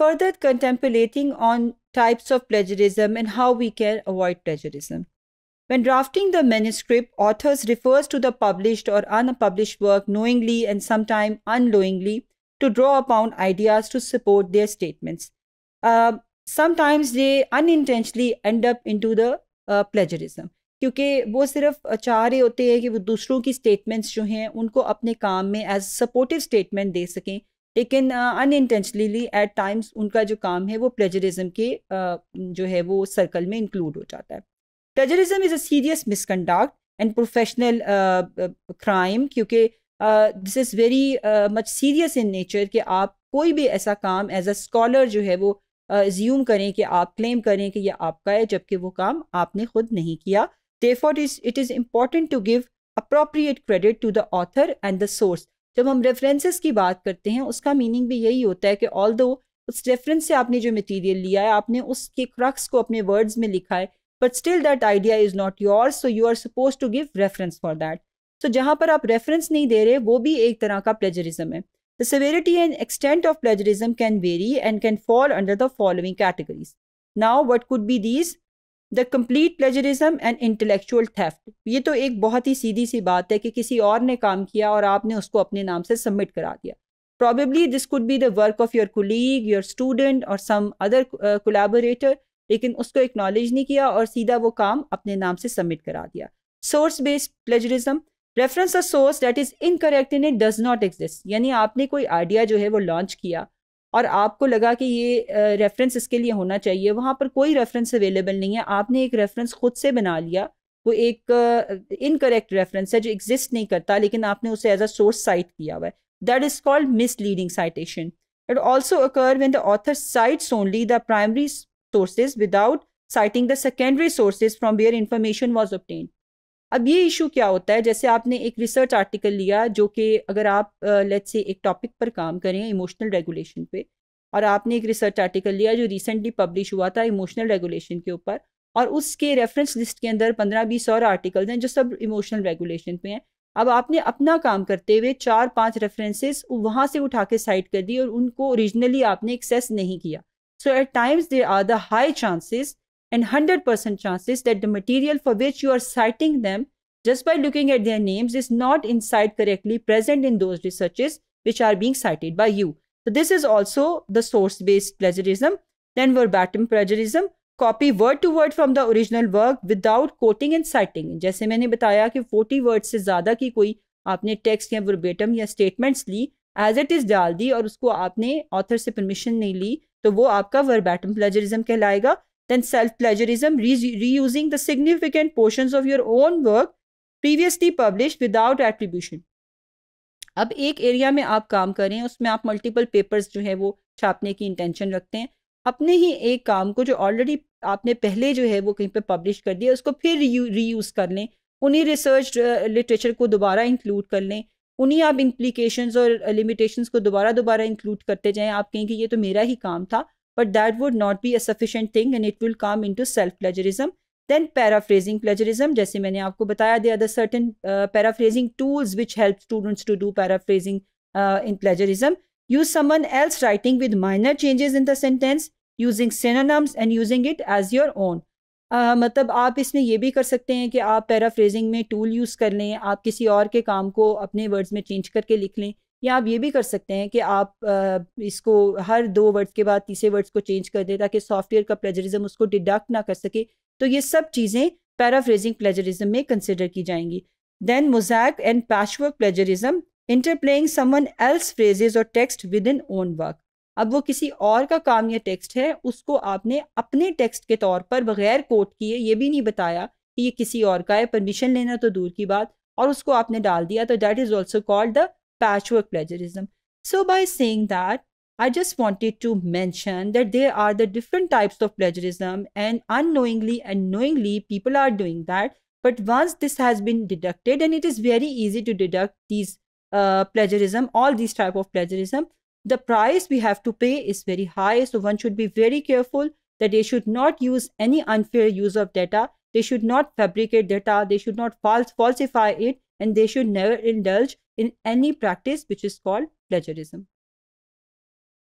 further contemplating on types of plagiarism and how we can avoid plagiarism. When drafting the manuscript, authors refers to the published or unpublished work knowingly and sometimes unknowingly to draw upon ideas to support their statements. Uh, sometimes they unintentionally end up into the uh, plagiarism. क्योंकि वो सिर्फ uh, चाह रहे होते हैं कि वो दूसरों की स्टेटमेंट्स जो हैं उनको अपने काम में एज सपोर्टिव स्टेटमेंट दे सकें लेकिन अनइंटेंशनली एट टाइम्स उनका जो काम है वो प्लेजरिज्म के uh, जो है वो सर्कल में इंक्लूड हो जाता है plagiarism is a serious misconduct and professional crime क्योंकि this is very much serious in nature कि आप कोई भी ऐसा काम एज अ स्कॉलर जो है वो ज्यूम uh, करें कि आप क्लेम करें कि यह आपका है जबकि वो काम आपने खुद नहीं किया therefore is it is important to give appropriate credit to the author and the source जब हम रेफरेंसेस की बात करते हैं उसका मीनिंग भी यही होता है कि ऑल दो उस रेफरेंस से आपने जो मटेरियल लिया है आपने उसके क्रक्स को अपने वर्ड्स में लिखा है but still that idea is not your so you are suppose to give reference for that तो जहाँ पर आप रेफरेंस नहीं दे रहे वो भी एक तरह का प्लेजरिज्म है the severity and extent of plagiarism can vary and can fall under the following categories now what could be these the complete plagiarism and intellectual theft ये तो एक बहुत ही सीधी सी बात है कि किसी और ने काम किया और आपने उसको अपने नाम से सबमिट करा दिया probably this could be the work of your colleague your student और सम अदर कोलेबोरेटर लेकिन उसको एक्नॉलेज नहीं किया और सीधा वो काम अपने नाम से सबमिट करा दिया source based plagiarism reference a source that is incorrect in it does not exist यानी आपने कोई आइडिया जो है वो लॉन्च किया और आपको लगा कि ये रेफरेंस इसके लिए होना चाहिए वहाँ पर कोई रेफरेंस अवेलेबल नहीं है आपने एक रेफरेंस खुद से बना लिया वो एक इनकरेक्ट रेफरेंस है जो एग्जिस्ट नहीं करता लेकिन आपने उसे एज अ सोर्स साइट किया हुआ है that is called misleading citation it also occur when the author cites only the primary sources without citing the secondary sources from where information was obtained. अब ये इशू क्या होता है जैसे आपने एक रिसर्च आर्टिकल लिया जो कि अगर आप लेट uh, से एक टॉपिक पर काम करें इमोशनल रेगुलेशन पे और आपने एक रिसर्च आर्टिकल लिया जो रिसेंटली पब्लिश हुआ था इमोशनल रेगुलेशन के ऊपर और उसके रेफरेंस लिस्ट के अंदर पंद्रह बीस और आर्टिकल्स हैं जो सब इमोशनल रेगुलेशन पे हैं अब आपने अपना काम करते हुए चार पांच रेफरेंसेस वहाँ से उठा के साइड कर दी और उनको ओरिजिनली आपने एक्सेस नहीं किया so at times they are the high chances and 100% chances that the material for which you are citing them just by looking at their names is not inside correctly present in those researches which are being cited by you. So this is also the source-based plagiarism. Then verbatim plagiarism, copy word to word from the original work without quoting and citing. जैसे मैंने बताया कि 40 word से ज़्यादा की कोई आपने text या वर्बेटम या स्टेटमेंट्स ली as it is डाल दी और उसको आपने ऑथर से परमिशन नहीं ली तो वो आपका वर्बैटम प्लेजरिज्म कहलाएगा then self plagiarism, re- reusing the significant portions of your own work previously published without attribution. अब एक एरिया में आप काम करें उसमें आप मल्टीपल पेपर्स जो है वो छापने की इंटेंशन रखते हैं अपने ही एक काम को जो ऑलरेडी आपने पहले जो है वो कहीं पे पब्लिश कर दिया उसको फिर रीयूज़ कर लें उन्हीं रिसर्च लिटरेचर को दोबारा इंक्लूड कर लें उन्हीं आप इम्प्लीकेशन और लिमिटेशंस को दोबारा दोबारा इंक्लूड करते जाएं आप कहें कि ये तो मेरा ही काम था but that would not be a sufficient thing and it will come into self plagiarism then paraphrasing plagiarism jaise maine aapko bataya there are the certain uh, paraphrasing tools which help students to do paraphrasing uh, in plagiarism use someone else writing with minor changes in the sentence using synonyms and using it as your own Uh, मतलब आप इसमें यह भी कर सकते हैं कि आप पैराफ्रेजिंग में टूल यूज़ कर लें आप किसी और के काम को अपने वर्ड्स में चेंज करके लिख लें या आप ये भी कर सकते हैं कि आप इसको हर दो वर्ड्स के बाद तीसरे वर्ड्स को चेंज कर दें ताकि सॉफ्टवेयर का प्लेजरिज्म उसको डिडक्ट ना कर सके तो ये सब चीज़ें पैराफ्रेजिंग प्लेजरिज्म में कंसिडर की जाएंगी then mosaic and patchwork plagiarism interplaying someone else phrases और text within own work अब वो किसी और का काम या टेक्स्ट है उसको आपने अपने टेक्स्ट के तौर पर बगैर कोट किए ये भी नहीं बताया कि ये किसी और का है परमिशन लेना तो दूर की बात और उसको आपने डाल दिया तो that is also called the patchwork plagiarism. So by saying that, I just wanted to mention that there are the different types of plagiarism and unknowingly and knowingly people are doing that. But once this has been deducted and it is very easy to deduct these uh, plagiarism, all these type of plagiarism, the price we have to pay is very high. So one should be very careful that they should not use any unfair use of data. They should not fabricate data. They should not false falsify it and they should never indulge in any practice which is called plagiarism.